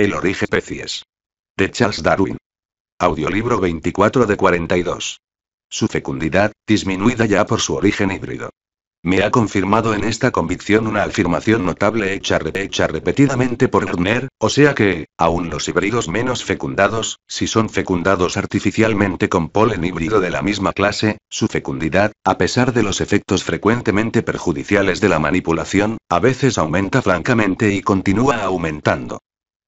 El origen especies. De Charles Darwin. Audiolibro 24 de 42. Su fecundidad, disminuida ya por su origen híbrido. Me ha confirmado en esta convicción una afirmación notable hecha, repetidamente por Gardner, o sea que, aun los híbridos menos fecundados, si son fecundados artificialmente con polen híbrido de la misma clase, su fecundidad, a pesar de los efectos frecuentemente perjudiciales de la manipulación, a veces aumenta francamente y continúa aumentando.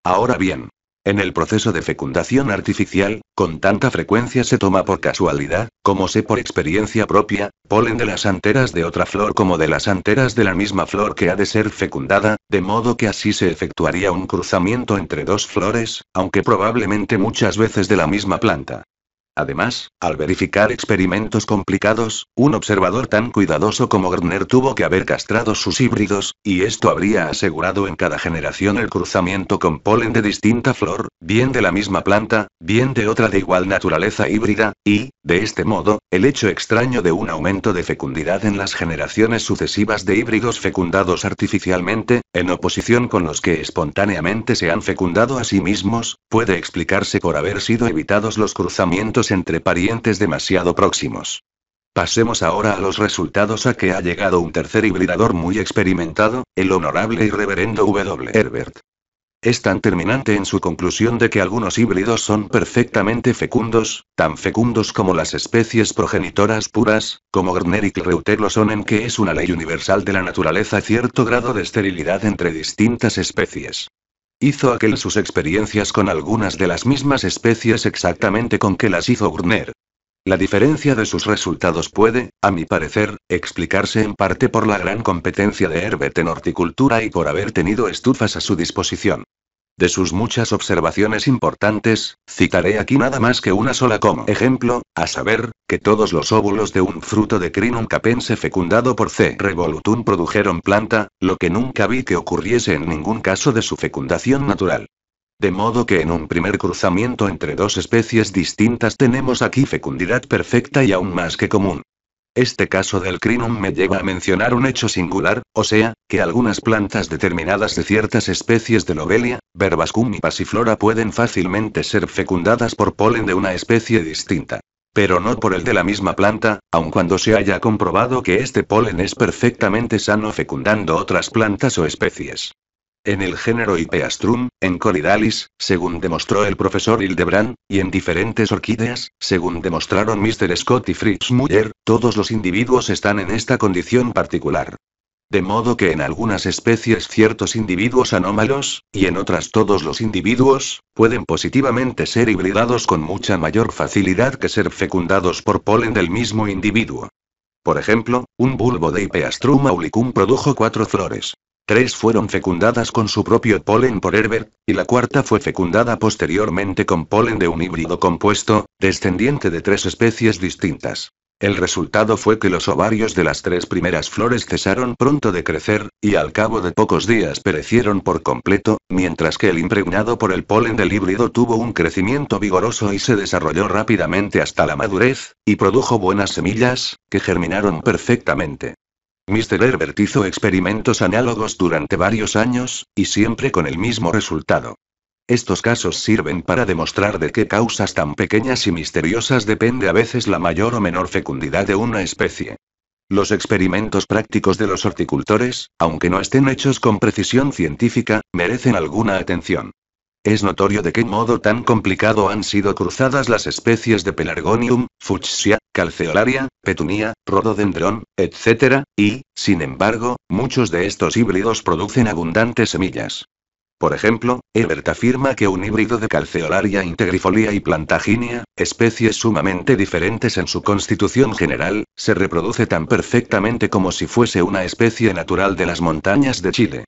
Ahora bien, en el proceso de fecundación artificial, con tanta frecuencia se toma por casualidad, como sé por experiencia propia, polen de las anteras de otra flor como de las anteras de la misma flor que ha de ser fecundada, de modo que así se efectuaría un cruzamiento entre dos flores, aunque probablemente muchas veces de la misma planta. Además, al verificar experimentos complicados, un observador tan cuidadoso como Gardner tuvo que haber castrado sus híbridos, y esto habría asegurado en cada generación el cruzamiento con polen de distinta flor, bien de la misma planta, bien de otra de igual naturaleza híbrida, y, de este modo, el hecho extraño de un aumento de fecundidad en las generaciones sucesivas de híbridos fecundados artificialmente, en oposición con los que espontáneamente se han fecundado a sí mismos, puede explicarse por haber sido evitados los cruzamientos entre parientes demasiado próximos. Pasemos ahora a los resultados a que ha llegado un tercer hibridador muy experimentado, el honorable y reverendo W. Herbert. Es tan terminante en su conclusión de que algunos híbridos son perfectamente fecundos, tan fecundos como las especies progenitoras puras, como Gardner y Reuter lo son en que es una ley universal de la naturaleza cierto grado de esterilidad entre distintas especies. Hizo aquel sus experiencias con algunas de las mismas especies exactamente con que las hizo Gurner. La diferencia de sus resultados puede, a mi parecer, explicarse en parte por la gran competencia de Herbert en horticultura y por haber tenido estufas a su disposición. De sus muchas observaciones importantes, citaré aquí nada más que una sola como ejemplo, a saber, que todos los óvulos de un fruto de Crinum capense fecundado por C. revolutum produjeron planta, lo que nunca vi que ocurriese en ningún caso de su fecundación natural. De modo que en un primer cruzamiento entre dos especies distintas tenemos aquí fecundidad perfecta y aún más que común. Este caso del crinum me lleva a mencionar un hecho singular, o sea, que algunas plantas determinadas de ciertas especies de Lobelia, Verbascum y Pasiflora pueden fácilmente ser fecundadas por polen de una especie distinta. Pero no por el de la misma planta, aun cuando se haya comprobado que este polen es perfectamente sano fecundando otras plantas o especies. En el género Ipeastrum, en Coridalis, según demostró el profesor Hildebrand, y en diferentes orquídeas, según demostraron Mr. Scott y Fritz Muller, todos los individuos están en esta condición particular. De modo que en algunas especies ciertos individuos anómalos, y en otras todos los individuos, pueden positivamente ser hibridados con mucha mayor facilidad que ser fecundados por polen del mismo individuo. Por ejemplo, un bulbo de Ipeastrum aulicum produjo cuatro flores. Tres fueron fecundadas con su propio polen por Herbert, y la cuarta fue fecundada posteriormente con polen de un híbrido compuesto, descendiente de tres especies distintas. El resultado fue que los ovarios de las tres primeras flores cesaron pronto de crecer, y al cabo de pocos días perecieron por completo, mientras que el impregnado por el polen del híbrido tuvo un crecimiento vigoroso y se desarrolló rápidamente hasta la madurez, y produjo buenas semillas, que germinaron perfectamente. Mr. Herbert hizo experimentos análogos durante varios años, y siempre con el mismo resultado. Estos casos sirven para demostrar de qué causas tan pequeñas y misteriosas depende a veces la mayor o menor fecundidad de una especie. Los experimentos prácticos de los horticultores, aunque no estén hechos con precisión científica, merecen alguna atención. Es notorio de qué modo tan complicado han sido cruzadas las especies de Pelargonium, Fuchsia, Calceolaria, Petunia, Rhododendron, etc., y, sin embargo, muchos de estos híbridos producen abundantes semillas. Por ejemplo, Ebert afirma que un híbrido de Calceolaria integrifolia y Plantaginia, especies sumamente diferentes en su constitución general, se reproduce tan perfectamente como si fuese una especie natural de las montañas de Chile.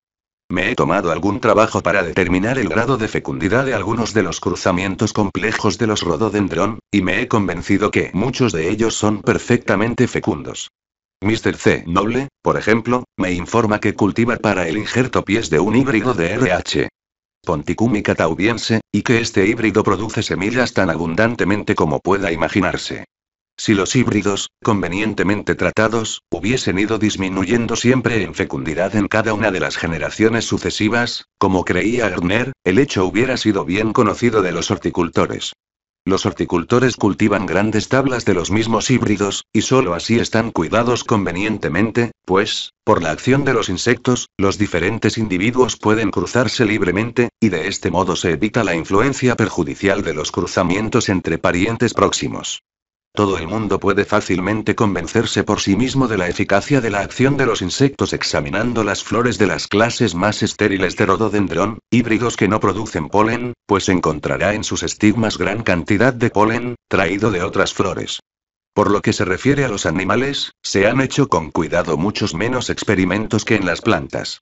Me he tomado algún trabajo para determinar el grado de fecundidad de algunos de los cruzamientos complejos de los rododendrón, y me he convencido que muchos de ellos son perfectamente fecundos. Mr. C. Noble, por ejemplo, me informa que cultiva para el injerto pies de un híbrido de RH. Ponticum y y que este híbrido produce semillas tan abundantemente como pueda imaginarse. Si los híbridos, convenientemente tratados, hubiesen ido disminuyendo siempre en fecundidad en cada una de las generaciones sucesivas, como creía Gardner, el hecho hubiera sido bien conocido de los horticultores. Los horticultores cultivan grandes tablas de los mismos híbridos, y sólo así están cuidados convenientemente, pues, por la acción de los insectos, los diferentes individuos pueden cruzarse libremente, y de este modo se evita la influencia perjudicial de los cruzamientos entre parientes próximos. Todo el mundo puede fácilmente convencerse por sí mismo de la eficacia de la acción de los insectos examinando las flores de las clases más estériles de rododendrón, híbridos que no producen polen, pues encontrará en sus estigmas gran cantidad de polen, traído de otras flores. Por lo que se refiere a los animales, se han hecho con cuidado muchos menos experimentos que en las plantas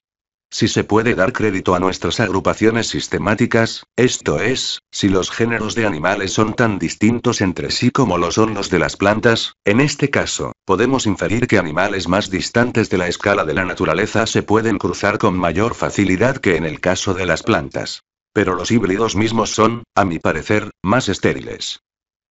si se puede dar crédito a nuestras agrupaciones sistemáticas, esto es, si los géneros de animales son tan distintos entre sí como lo son los de las plantas, en este caso, podemos inferir que animales más distantes de la escala de la naturaleza se pueden cruzar con mayor facilidad que en el caso de las plantas. Pero los híbridos mismos son, a mi parecer, más estériles.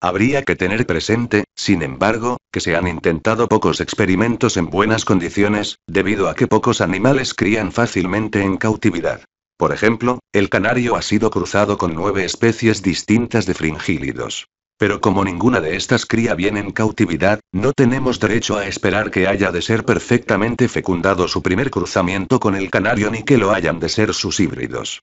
Habría que tener presente, sin embargo, que se han intentado pocos experimentos en buenas condiciones, debido a que pocos animales crían fácilmente en cautividad. Por ejemplo, el canario ha sido cruzado con nueve especies distintas de fringílidos. Pero como ninguna de estas cría bien en cautividad, no tenemos derecho a esperar que haya de ser perfectamente fecundado su primer cruzamiento con el canario ni que lo hayan de ser sus híbridos.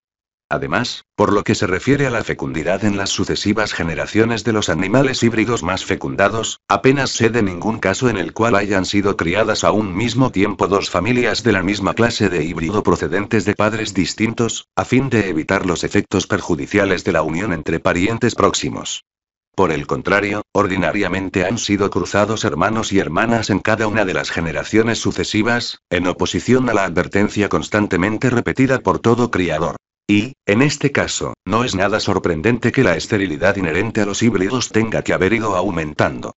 Además, por lo que se refiere a la fecundidad en las sucesivas generaciones de los animales híbridos más fecundados, apenas sé de ningún caso en el cual hayan sido criadas a un mismo tiempo dos familias de la misma clase de híbrido procedentes de padres distintos, a fin de evitar los efectos perjudiciales de la unión entre parientes próximos. Por el contrario, ordinariamente han sido cruzados hermanos y hermanas en cada una de las generaciones sucesivas, en oposición a la advertencia constantemente repetida por todo criador. Y, en este caso, no es nada sorprendente que la esterilidad inherente a los híbridos tenga que haber ido aumentando.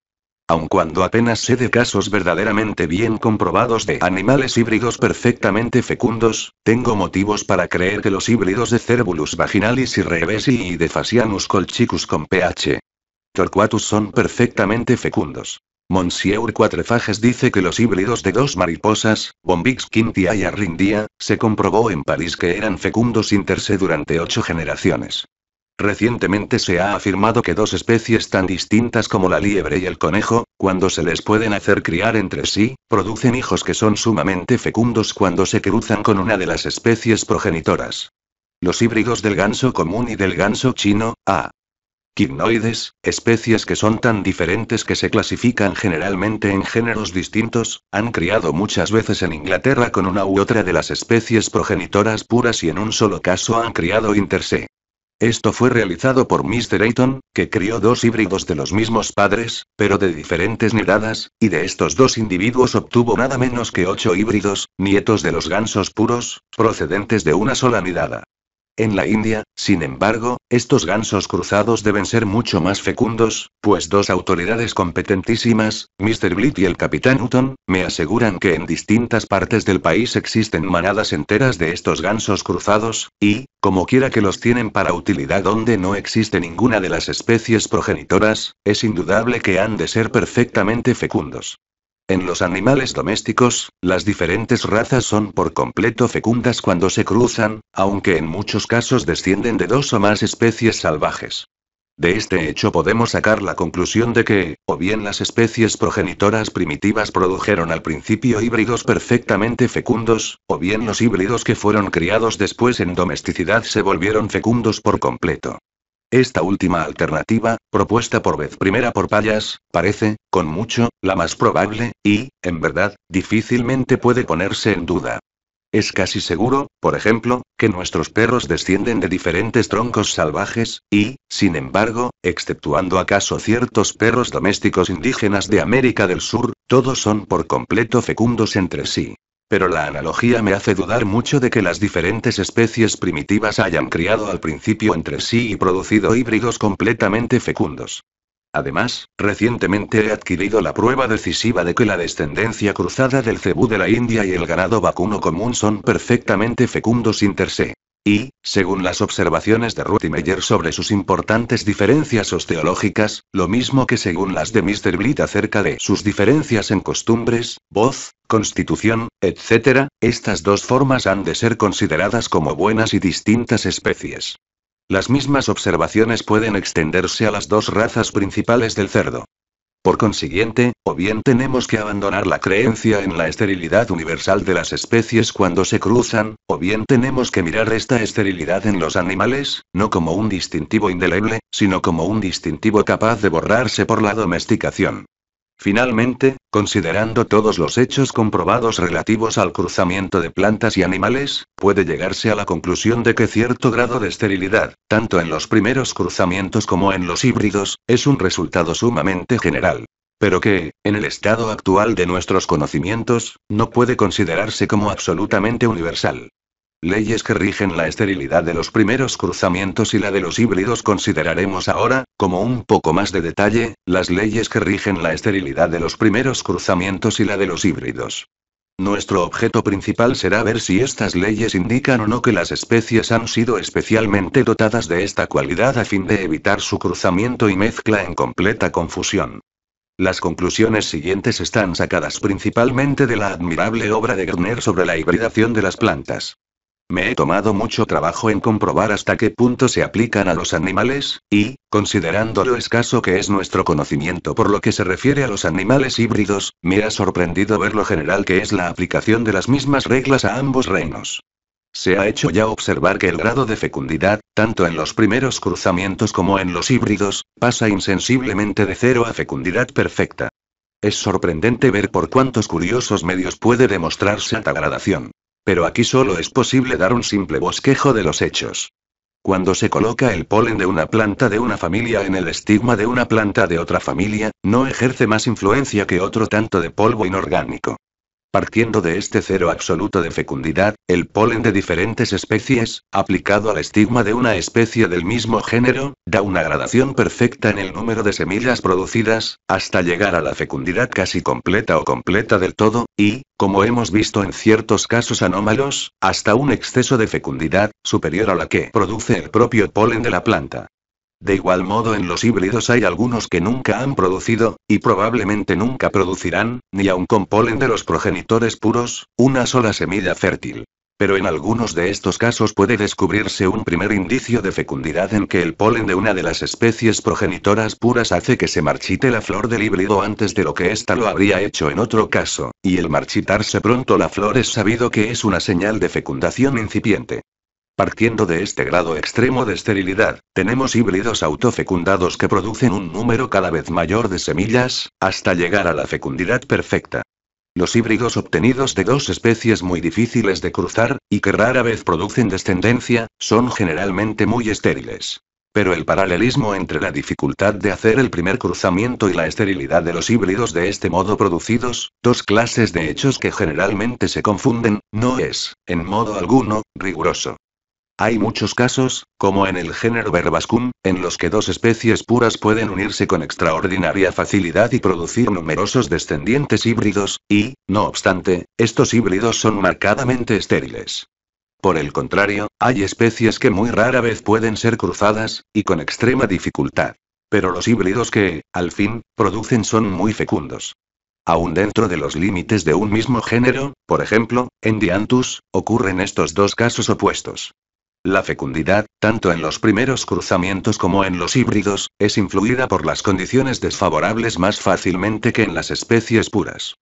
Aun cuando apenas sé de casos verdaderamente bien comprobados de animales híbridos perfectamente fecundos, tengo motivos para creer que los híbridos de Cervulus vaginalis y revesi y de Fasianus colchicus con pH. Torquatus son perfectamente fecundos. Monsieur Quatrefages dice que los híbridos de dos mariposas, Bombix quintia y Arrindia, se comprobó en París que eran fecundos interse durante ocho generaciones. Recientemente se ha afirmado que dos especies tan distintas como la liebre y el conejo, cuando se les pueden hacer criar entre sí, producen hijos que son sumamente fecundos cuando se cruzan con una de las especies progenitoras. Los híbridos del ganso común y del ganso chino, A, Quimnoides, especies que son tan diferentes que se clasifican generalmente en géneros distintos, han criado muchas veces en Inglaterra con una u otra de las especies progenitoras puras y en un solo caso han criado interse. Esto fue realizado por Mr. Ayton, que crió dos híbridos de los mismos padres, pero de diferentes nidadas, y de estos dos individuos obtuvo nada menos que ocho híbridos, nietos de los gansos puros, procedentes de una sola nidada. En la India, sin embargo, estos gansos cruzados deben ser mucho más fecundos, pues dos autoridades competentísimas, Mr. Blit y el capitán Hutton, me aseguran que en distintas partes del país existen manadas enteras de estos gansos cruzados, y, como quiera que los tienen para utilidad donde no existe ninguna de las especies progenitoras, es indudable que han de ser perfectamente fecundos. En los animales domésticos, las diferentes razas son por completo fecundas cuando se cruzan, aunque en muchos casos descienden de dos o más especies salvajes. De este hecho podemos sacar la conclusión de que, o bien las especies progenitoras primitivas produjeron al principio híbridos perfectamente fecundos, o bien los híbridos que fueron criados después en domesticidad se volvieron fecundos por completo. Esta última alternativa, propuesta por vez primera por Payas, parece, con mucho, la más probable, y, en verdad, difícilmente puede ponerse en duda. Es casi seguro, por ejemplo, que nuestros perros descienden de diferentes troncos salvajes, y, sin embargo, exceptuando acaso ciertos perros domésticos indígenas de América del Sur, todos son por completo fecundos entre sí pero la analogía me hace dudar mucho de que las diferentes especies primitivas hayan criado al principio entre sí y producido híbridos completamente fecundos. Además, recientemente he adquirido la prueba decisiva de que la descendencia cruzada del cebú de la India y el ganado vacuno común son perfectamente fecundos interse. Y, según las observaciones de Rutimeyer sobre sus importantes diferencias osteológicas, lo mismo que según las de Mr. Blit acerca de sus diferencias en costumbres, voz, constitución, etc., estas dos formas han de ser consideradas como buenas y distintas especies. Las mismas observaciones pueden extenderse a las dos razas principales del cerdo. Por consiguiente, o bien tenemos que abandonar la creencia en la esterilidad universal de las especies cuando se cruzan, o bien tenemos que mirar esta esterilidad en los animales, no como un distintivo indeleble, sino como un distintivo capaz de borrarse por la domesticación. Finalmente, considerando todos los hechos comprobados relativos al cruzamiento de plantas y animales, puede llegarse a la conclusión de que cierto grado de esterilidad, tanto en los primeros cruzamientos como en los híbridos, es un resultado sumamente general pero que, en el estado actual de nuestros conocimientos, no puede considerarse como absolutamente universal leyes que rigen la esterilidad de los primeros cruzamientos y la de los híbridos consideraremos ahora, como un poco más de detalle, las leyes que rigen la esterilidad de los primeros cruzamientos y la de los híbridos. Nuestro objeto principal será ver si estas leyes indican o no que las especies han sido especialmente dotadas de esta cualidad a fin de evitar su cruzamiento y mezcla en completa confusión. Las conclusiones siguientes están sacadas principalmente de la admirable obra de Gardner sobre la hibridación de las plantas. Me he tomado mucho trabajo en comprobar hasta qué punto se aplican a los animales, y, considerando lo escaso que es nuestro conocimiento por lo que se refiere a los animales híbridos, me ha sorprendido ver lo general que es la aplicación de las mismas reglas a ambos reinos. Se ha hecho ya observar que el grado de fecundidad, tanto en los primeros cruzamientos como en los híbridos, pasa insensiblemente de cero a fecundidad perfecta. Es sorprendente ver por cuántos curiosos medios puede demostrarse esta gradación. Pero aquí solo es posible dar un simple bosquejo de los hechos. Cuando se coloca el polen de una planta de una familia en el estigma de una planta de otra familia, no ejerce más influencia que otro tanto de polvo inorgánico. Partiendo de este cero absoluto de fecundidad, el polen de diferentes especies, aplicado al estigma de una especie del mismo género, da una gradación perfecta en el número de semillas producidas, hasta llegar a la fecundidad casi completa o completa del todo, y, como hemos visto en ciertos casos anómalos, hasta un exceso de fecundidad, superior a la que produce el propio polen de la planta. De igual modo en los híbridos hay algunos que nunca han producido, y probablemente nunca producirán, ni aun con polen de los progenitores puros, una sola semilla fértil. Pero en algunos de estos casos puede descubrirse un primer indicio de fecundidad en que el polen de una de las especies progenitoras puras hace que se marchite la flor del híbrido antes de lo que ésta lo habría hecho en otro caso, y el marchitarse pronto la flor es sabido que es una señal de fecundación incipiente. Partiendo de este grado extremo de esterilidad, tenemos híbridos autofecundados que producen un número cada vez mayor de semillas, hasta llegar a la fecundidad perfecta. Los híbridos obtenidos de dos especies muy difíciles de cruzar, y que rara vez producen descendencia, son generalmente muy estériles. Pero el paralelismo entre la dificultad de hacer el primer cruzamiento y la esterilidad de los híbridos de este modo producidos, dos clases de hechos que generalmente se confunden, no es, en modo alguno, riguroso. Hay muchos casos, como en el género Verbascum, en los que dos especies puras pueden unirse con extraordinaria facilidad y producir numerosos descendientes híbridos, y, no obstante, estos híbridos son marcadamente estériles. Por el contrario, hay especies que muy rara vez pueden ser cruzadas, y con extrema dificultad. Pero los híbridos que, al fin, producen son muy fecundos. Aún dentro de los límites de un mismo género, por ejemplo, en Dianthus, ocurren estos dos casos opuestos. La fecundidad, tanto en los primeros cruzamientos como en los híbridos, es influida por las condiciones desfavorables más fácilmente que en las especies puras.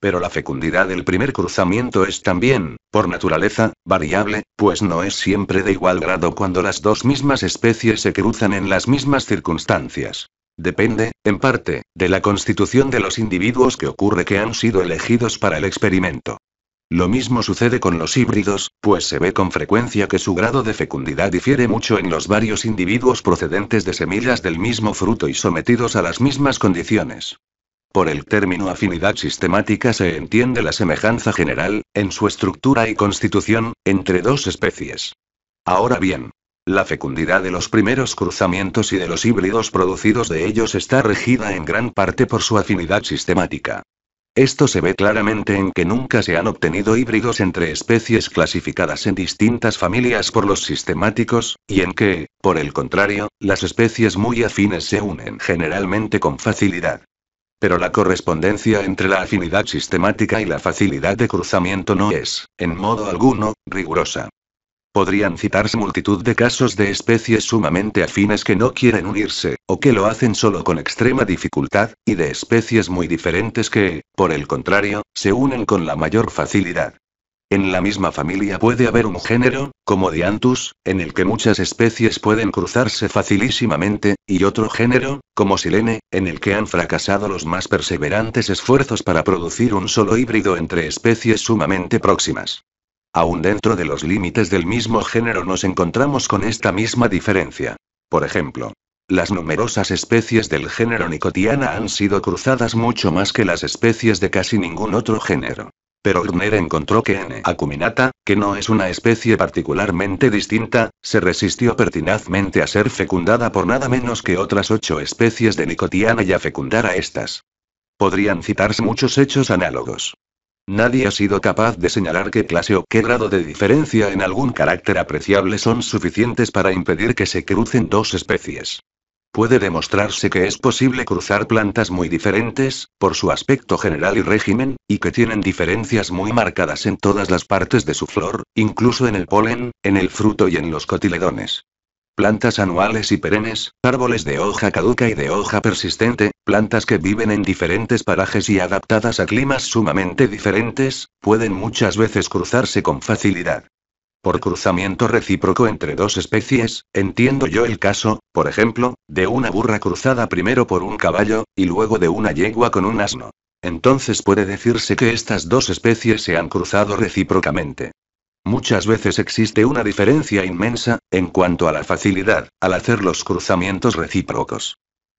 Pero la fecundidad del primer cruzamiento es también, por naturaleza, variable, pues no es siempre de igual grado cuando las dos mismas especies se cruzan en las mismas circunstancias. Depende, en parte, de la constitución de los individuos que ocurre que han sido elegidos para el experimento. Lo mismo sucede con los híbridos, pues se ve con frecuencia que su grado de fecundidad difiere mucho en los varios individuos procedentes de semillas del mismo fruto y sometidos a las mismas condiciones. Por el término afinidad sistemática se entiende la semejanza general, en su estructura y constitución, entre dos especies. Ahora bien, la fecundidad de los primeros cruzamientos y de los híbridos producidos de ellos está regida en gran parte por su afinidad sistemática. Esto se ve claramente en que nunca se han obtenido híbridos entre especies clasificadas en distintas familias por los sistemáticos, y en que, por el contrario, las especies muy afines se unen generalmente con facilidad. Pero la correspondencia entre la afinidad sistemática y la facilidad de cruzamiento no es, en modo alguno, rigurosa. Podrían citarse multitud de casos de especies sumamente afines que no quieren unirse, o que lo hacen solo con extrema dificultad, y de especies muy diferentes que, por el contrario, se unen con la mayor facilidad. En la misma familia puede haber un género, como Dianthus, en el que muchas especies pueden cruzarse facilísimamente, y otro género, como Silene, en el que han fracasado los más perseverantes esfuerzos para producir un solo híbrido entre especies sumamente próximas. Aún dentro de los límites del mismo género nos encontramos con esta misma diferencia. Por ejemplo, las numerosas especies del género Nicotiana han sido cruzadas mucho más que las especies de casi ningún otro género. Pero Urner encontró que N. acuminata, que no es una especie particularmente distinta, se resistió pertinazmente a ser fecundada por nada menos que otras ocho especies de Nicotiana y a fecundar a estas. Podrían citarse muchos hechos análogos. Nadie ha sido capaz de señalar qué clase o qué grado de diferencia en algún carácter apreciable son suficientes para impedir que se crucen dos especies. Puede demostrarse que es posible cruzar plantas muy diferentes, por su aspecto general y régimen, y que tienen diferencias muy marcadas en todas las partes de su flor, incluso en el polen, en el fruto y en los cotiledones plantas anuales y perennes, árboles de hoja caduca y de hoja persistente, plantas que viven en diferentes parajes y adaptadas a climas sumamente diferentes, pueden muchas veces cruzarse con facilidad. Por cruzamiento recíproco entre dos especies, entiendo yo el caso, por ejemplo, de una burra cruzada primero por un caballo, y luego de una yegua con un asno. Entonces puede decirse que estas dos especies se han cruzado recíprocamente. Muchas veces existe una diferencia inmensa, en cuanto a la facilidad, al hacer los cruzamientos recíprocos.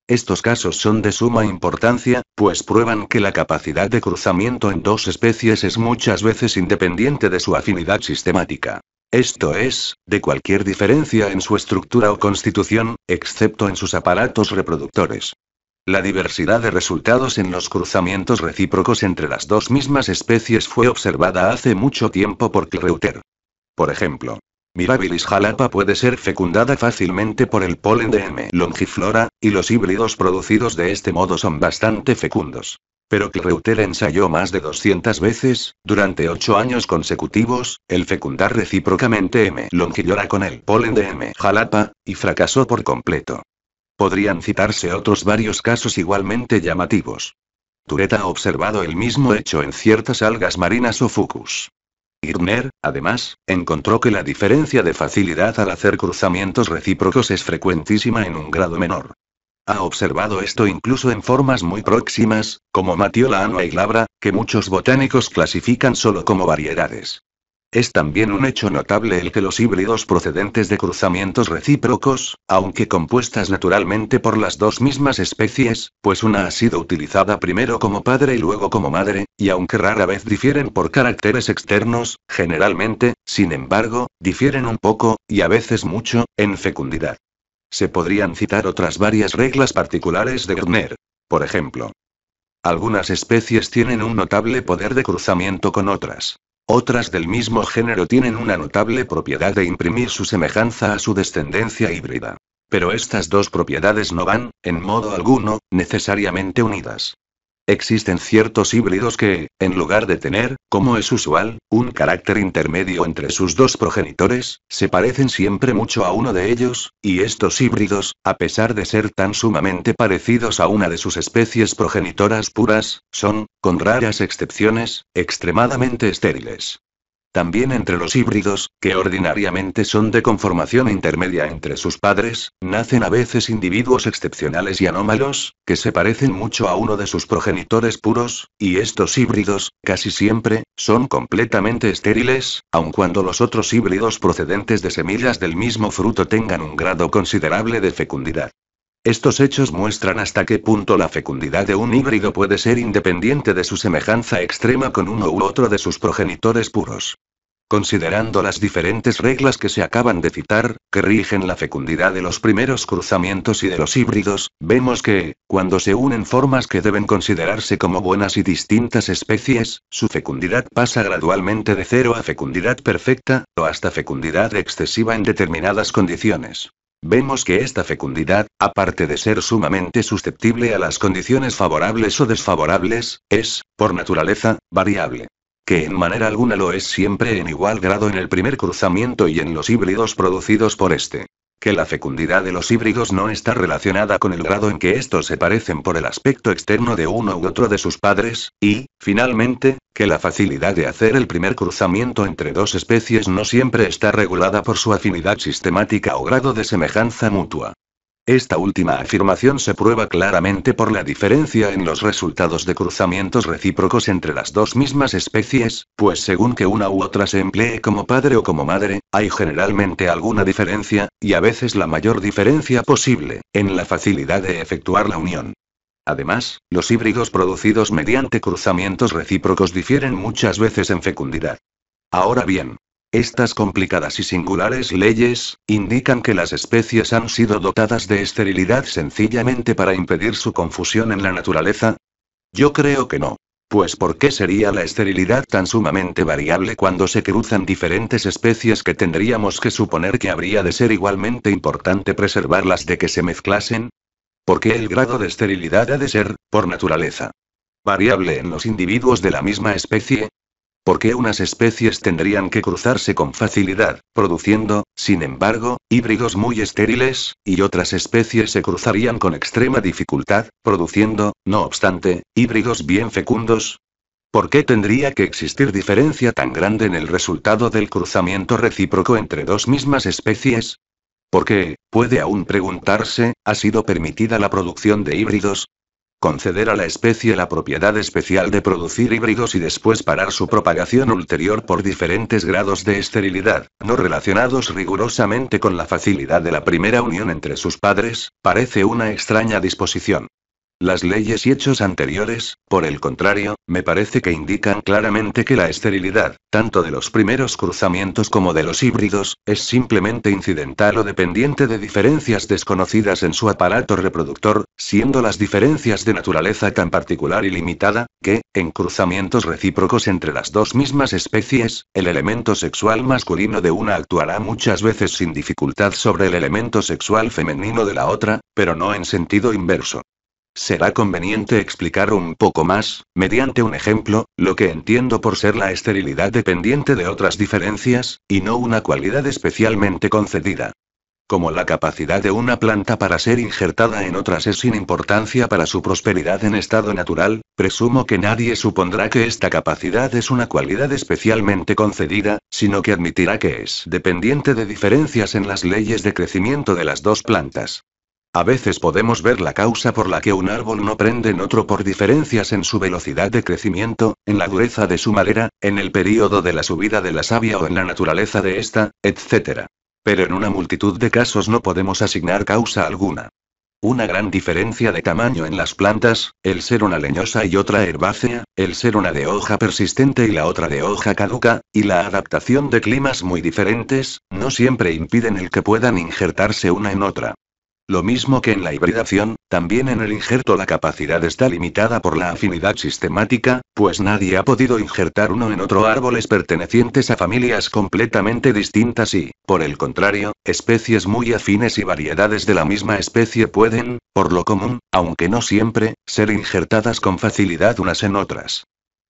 Estos casos son de suma importancia, pues prueban que la capacidad de cruzamiento en dos especies es muchas veces independiente de su afinidad sistemática. Esto es, de cualquier diferencia en su estructura o constitución, excepto en sus aparatos reproductores. La diversidad de resultados en los cruzamientos recíprocos entre las dos mismas especies fue observada hace mucho tiempo por Cleuter. Por ejemplo, Mirabilis jalapa puede ser fecundada fácilmente por el polen de M. longiflora, y los híbridos producidos de este modo son bastante fecundos. Pero Cleuter ensayó más de 200 veces, durante 8 años consecutivos, el fecundar recíprocamente M. longiflora con el polen de M. jalapa, y fracasó por completo. Podrían citarse otros varios casos igualmente llamativos. Tureta ha observado el mismo hecho en ciertas algas marinas o fucus. Irner, además, encontró que la diferencia de facilidad al hacer cruzamientos recíprocos es frecuentísima en un grado menor. Ha observado esto incluso en formas muy próximas, como Matiola anua y labra, que muchos botánicos clasifican solo como variedades. Es también un hecho notable el que los híbridos procedentes de cruzamientos recíprocos, aunque compuestas naturalmente por las dos mismas especies, pues una ha sido utilizada primero como padre y luego como madre, y aunque rara vez difieren por caracteres externos, generalmente, sin embargo, difieren un poco, y a veces mucho, en fecundidad. Se podrían citar otras varias reglas particulares de Gardner. Por ejemplo, algunas especies tienen un notable poder de cruzamiento con otras. Otras del mismo género tienen una notable propiedad de imprimir su semejanza a su descendencia híbrida. Pero estas dos propiedades no van, en modo alguno, necesariamente unidas. Existen ciertos híbridos que, en lugar de tener, como es usual, un carácter intermedio entre sus dos progenitores, se parecen siempre mucho a uno de ellos, y estos híbridos, a pesar de ser tan sumamente parecidos a una de sus especies progenitoras puras, son, con raras excepciones, extremadamente estériles. También entre los híbridos, que ordinariamente son de conformación intermedia entre sus padres, nacen a veces individuos excepcionales y anómalos, que se parecen mucho a uno de sus progenitores puros, y estos híbridos, casi siempre, son completamente estériles, aun cuando los otros híbridos procedentes de semillas del mismo fruto tengan un grado considerable de fecundidad. Estos hechos muestran hasta qué punto la fecundidad de un híbrido puede ser independiente de su semejanza extrema con uno u otro de sus progenitores puros. Considerando las diferentes reglas que se acaban de citar, que rigen la fecundidad de los primeros cruzamientos y de los híbridos, vemos que, cuando se unen formas que deben considerarse como buenas y distintas especies, su fecundidad pasa gradualmente de cero a fecundidad perfecta, o hasta fecundidad excesiva en determinadas condiciones. Vemos que esta fecundidad, aparte de ser sumamente susceptible a las condiciones favorables o desfavorables, es, por naturaleza, variable. Que en manera alguna lo es siempre en igual grado en el primer cruzamiento y en los híbridos producidos por este que la fecundidad de los híbridos no está relacionada con el grado en que estos se parecen por el aspecto externo de uno u otro de sus padres, y, finalmente, que la facilidad de hacer el primer cruzamiento entre dos especies no siempre está regulada por su afinidad sistemática o grado de semejanza mutua. Esta última afirmación se prueba claramente por la diferencia en los resultados de cruzamientos recíprocos entre las dos mismas especies, pues según que una u otra se emplee como padre o como madre, hay generalmente alguna diferencia, y a veces la mayor diferencia posible, en la facilidad de efectuar la unión. Además, los híbridos producidos mediante cruzamientos recíprocos difieren muchas veces en fecundidad. Ahora bien, estas complicadas y singulares leyes, indican que las especies han sido dotadas de esterilidad sencillamente para impedir su confusión en la naturaleza. Yo creo que no. Pues ¿por qué sería la esterilidad tan sumamente variable cuando se cruzan diferentes especies que tendríamos que suponer que habría de ser igualmente importante preservarlas de que se mezclasen? ¿Por qué el grado de esterilidad ha de ser, por naturaleza, variable en los individuos de la misma especie? ¿Por qué unas especies tendrían que cruzarse con facilidad, produciendo, sin embargo, híbridos muy estériles, y otras especies se cruzarían con extrema dificultad, produciendo, no obstante, híbridos bien fecundos. ¿Por qué tendría que existir diferencia tan grande en el resultado del cruzamiento recíproco entre dos mismas especies? ¿Por qué, puede aún preguntarse, ¿ha sido permitida la producción de híbridos? conceder a la especie la propiedad especial de producir híbridos y después parar su propagación ulterior por diferentes grados de esterilidad, no relacionados rigurosamente con la facilidad de la primera unión entre sus padres, parece una extraña disposición. Las leyes y hechos anteriores, por el contrario, me parece que indican claramente que la esterilidad, tanto de los primeros cruzamientos como de los híbridos, es simplemente incidental o dependiente de diferencias desconocidas en su aparato reproductor, siendo las diferencias de naturaleza tan particular y limitada, que, en cruzamientos recíprocos entre las dos mismas especies, el elemento sexual masculino de una actuará muchas veces sin dificultad sobre el elemento sexual femenino de la otra, pero no en sentido inverso. Será conveniente explicar un poco más, mediante un ejemplo, lo que entiendo por ser la esterilidad dependiente de otras diferencias, y no una cualidad especialmente concedida. Como la capacidad de una planta para ser injertada en otras es sin importancia para su prosperidad en estado natural, presumo que nadie supondrá que esta capacidad es una cualidad especialmente concedida, sino que admitirá que es dependiente de diferencias en las leyes de crecimiento de las dos plantas. A veces podemos ver la causa por la que un árbol no prende en otro por diferencias en su velocidad de crecimiento, en la dureza de su madera, en el período de la subida de la savia o en la naturaleza de esta, etc. Pero en una multitud de casos no podemos asignar causa alguna. Una gran diferencia de tamaño en las plantas, el ser una leñosa y otra herbácea, el ser una de hoja persistente y la otra de hoja caduca, y la adaptación de climas muy diferentes, no siempre impiden el que puedan injertarse una en otra. Lo mismo que en la hibridación, también en el injerto la capacidad está limitada por la afinidad sistemática, pues nadie ha podido injertar uno en otro árboles pertenecientes a familias completamente distintas y, por el contrario, especies muy afines y variedades de la misma especie pueden, por lo común, aunque no siempre, ser injertadas con facilidad unas en otras.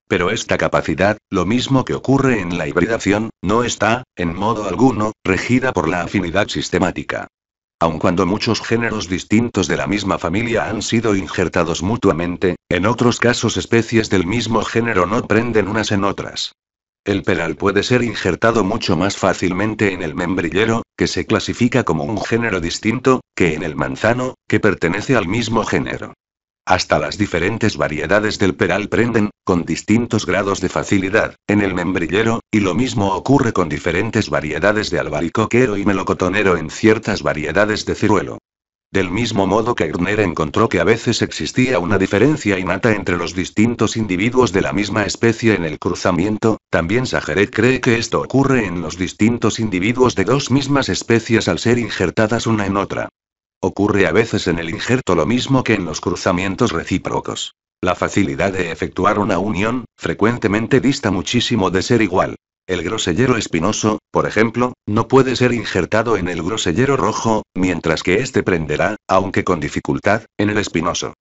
Pero esta capacidad, lo mismo que ocurre en la hibridación, no está, en modo alguno, regida por la afinidad sistemática aun cuando muchos géneros distintos de la misma familia han sido injertados mutuamente, en otros casos especies del mismo género no prenden unas en otras. El peral puede ser injertado mucho más fácilmente en el membrillero, que se clasifica como un género distinto, que en el manzano, que pertenece al mismo género. Hasta las diferentes variedades del peral prenden, con distintos grados de facilidad, en el membrillero, y lo mismo ocurre con diferentes variedades de albaricoquero y melocotonero en ciertas variedades de ciruelo. Del mismo modo que Erner encontró que a veces existía una diferencia innata entre los distintos individuos de la misma especie en el cruzamiento, también Sajeret cree que esto ocurre en los distintos individuos de dos mismas especies al ser injertadas una en otra. Ocurre a veces en el injerto lo mismo que en los cruzamientos recíprocos. La facilidad de efectuar una unión, frecuentemente dista muchísimo de ser igual. El grosellero espinoso, por ejemplo, no puede ser injertado en el grosellero rojo, mientras que éste prenderá, aunque con dificultad, en el espinoso.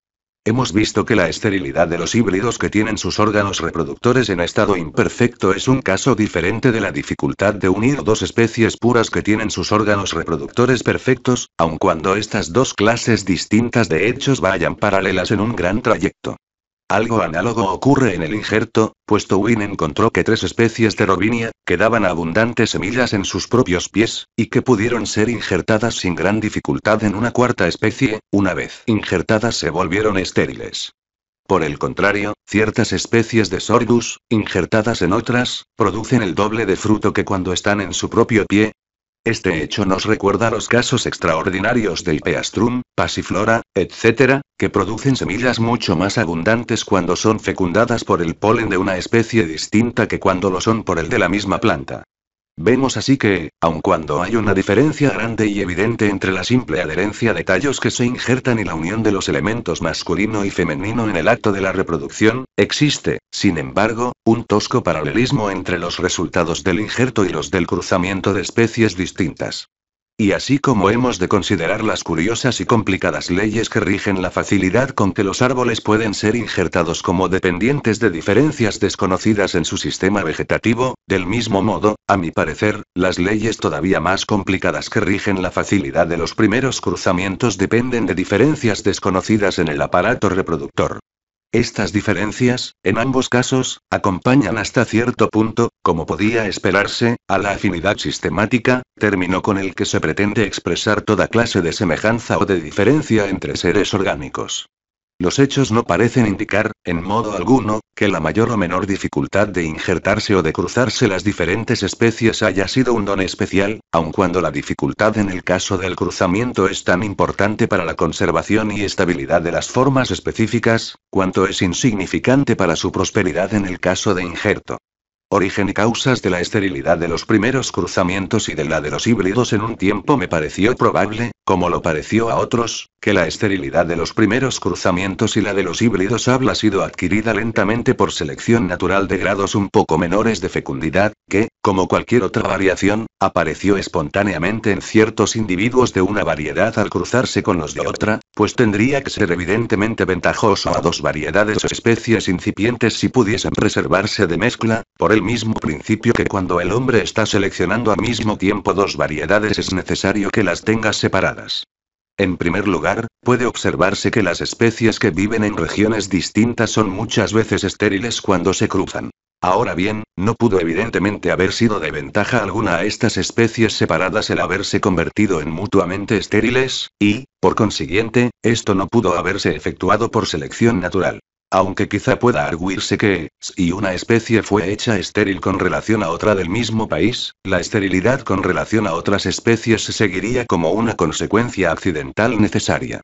Hemos visto que la esterilidad de los híbridos que tienen sus órganos reproductores en estado imperfecto es un caso diferente de la dificultad de unir dos especies puras que tienen sus órganos reproductores perfectos, aun cuando estas dos clases distintas de hechos vayan paralelas en un gran trayecto. Algo análogo ocurre en el injerto, puesto Wynne encontró que tres especies de robinia, que daban abundantes semillas en sus propios pies, y que pudieron ser injertadas sin gran dificultad en una cuarta especie, una vez injertadas se volvieron estériles. Por el contrario, ciertas especies de sorbus, injertadas en otras, producen el doble de fruto que cuando están en su propio pie, este hecho nos recuerda los casos extraordinarios del Peastrum, Pasiflora, etc., que producen semillas mucho más abundantes cuando son fecundadas por el polen de una especie distinta que cuando lo son por el de la misma planta. Vemos así que, aun cuando hay una diferencia grande y evidente entre la simple adherencia de tallos que se injertan y la unión de los elementos masculino y femenino en el acto de la reproducción, existe, sin embargo, un tosco paralelismo entre los resultados del injerto y los del cruzamiento de especies distintas. Y así como hemos de considerar las curiosas y complicadas leyes que rigen la facilidad con que los árboles pueden ser injertados como dependientes de diferencias desconocidas en su sistema vegetativo, del mismo modo, a mi parecer, las leyes todavía más complicadas que rigen la facilidad de los primeros cruzamientos dependen de diferencias desconocidas en el aparato reproductor. Estas diferencias, en ambos casos, acompañan hasta cierto punto, como podía esperarse, a la afinidad sistemática, término con el que se pretende expresar toda clase de semejanza o de diferencia entre seres orgánicos. Los hechos no parecen indicar, en modo alguno, que la mayor o menor dificultad de injertarse o de cruzarse las diferentes especies haya sido un don especial, aun cuando la dificultad en el caso del cruzamiento es tan importante para la conservación y estabilidad de las formas específicas, cuanto es insignificante para su prosperidad en el caso de injerto. Origen y causas de la esterilidad de los primeros cruzamientos y de la de los híbridos en un tiempo me pareció probable, como lo pareció a otros, que la esterilidad de los primeros cruzamientos y la de los híbridos habla sido adquirida lentamente por selección natural de grados un poco menores de fecundidad, que, como cualquier otra variación, apareció espontáneamente en ciertos individuos de una variedad al cruzarse con los de otra, pues tendría que ser evidentemente ventajoso a dos variedades o especies incipientes si pudiesen preservarse de mezcla, por el mismo principio que cuando el hombre está seleccionando al mismo tiempo dos variedades es necesario que las tenga separadas. En primer lugar, puede observarse que las especies que viven en regiones distintas son muchas veces estériles cuando se cruzan. Ahora bien, no pudo evidentemente haber sido de ventaja alguna a estas especies separadas el haberse convertido en mutuamente estériles, y, por consiguiente, esto no pudo haberse efectuado por selección natural aunque quizá pueda arguirse que, si una especie fue hecha estéril con relación a otra del mismo país, la esterilidad con relación a otras especies se seguiría como una consecuencia accidental necesaria.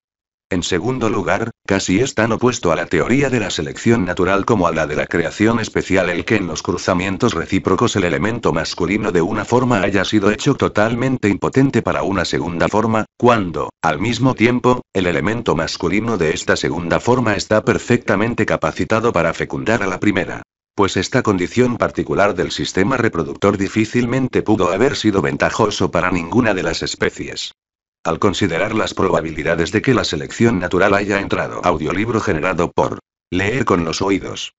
En segundo lugar, casi es tan opuesto a la teoría de la selección natural como a la de la creación especial el que en los cruzamientos recíprocos el elemento masculino de una forma haya sido hecho totalmente impotente para una segunda forma, cuando, al mismo tiempo, el elemento masculino de esta segunda forma está perfectamente capacitado para fecundar a la primera pues esta condición particular del sistema reproductor difícilmente pudo haber sido ventajoso para ninguna de las especies al considerar las probabilidades de que la selección natural haya entrado. Audiolibro generado por Leer con los oídos.